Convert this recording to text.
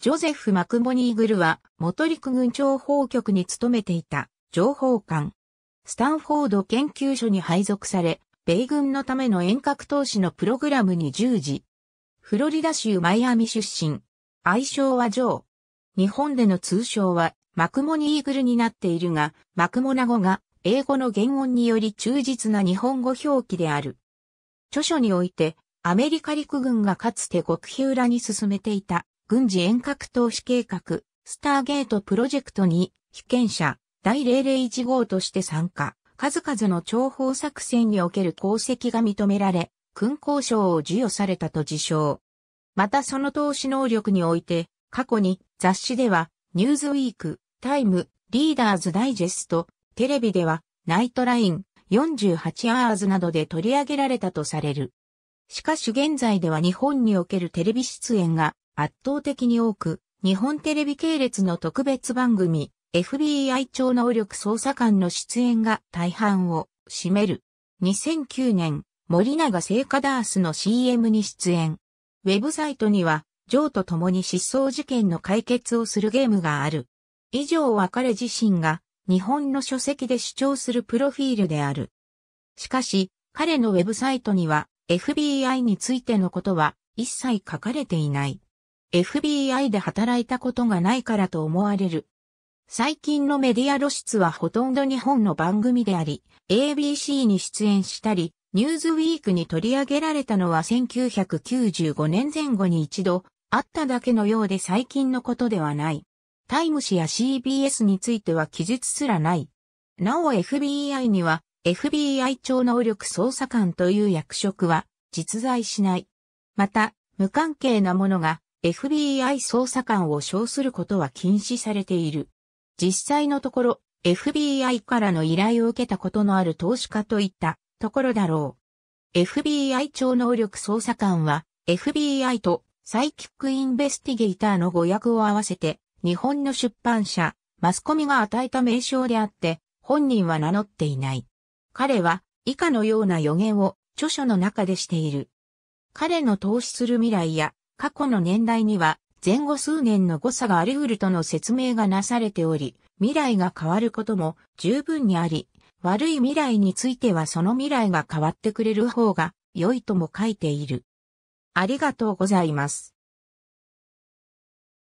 ジョゼフ・マクモニーグルは、元陸軍情報局に勤めていた、情報官。スタンフォード研究所に配属され、米軍のための遠隔投資のプログラムに従事。フロリダ州マイアミ出身。愛称はジョー。日本での通称は、マクモニーグルになっているが、マクモナ語が、英語の原音により忠実な日本語表記である。著書において、アメリカ陸軍がかつて極秘裏に進めていた軍事遠隔投資計画、スターゲートプロジェクトに、被験者、第001号として参加。数々の諜報作戦における功績が認められ、勲功賞を授与されたと自称。またその投資能力において、過去に雑誌では、ニューズウィーク、タイム、リーダーズダイジェスト、テレビでは、ナイトライン、48アーズなどで取り上げられたとされる。しかし現在では日本におけるテレビ出演が圧倒的に多く、日本テレビ系列の特別番組、FBI 超能力捜査官の出演が大半を占める。2009年、森永製菓ダースの CM に出演。ウェブサイトには、ジョーと共に失踪事件の解決をするゲームがある。以上は彼自身が日本の書籍で主張するプロフィールである。しかし、彼のウェブサイトには FBI についてのことは一切書かれていない。FBI で働いたことがないからと思われる。最近のメディア露出はほとんど日本の番組であり、ABC に出演したり、ニューズウィークに取り上げられたのは1995年前後に一度、あっただけのようで最近のことではない。タイム誌や CBS については記述すらない。なお FBI には FBI 超能力捜査官という役職は実在しない。また、無関係なものが FBI 捜査官を称することは禁止されている。実際のところ、FBI からの依頼を受けたことのある投資家といったところだろう。FBI 超能力捜査官は FBI とサイキックインベスティゲイターの語訳を合わせて日本の出版社、マスコミが与えた名称であって本人は名乗っていない。彼は以下のような予言を著書の中でしている。彼の投資する未来や過去の年代には前後数年の誤差があり得るとの説明がなされており、未来が変わることも十分にあり、悪い未来についてはその未来が変わってくれる方が良いとも書いている。ありがとうございます。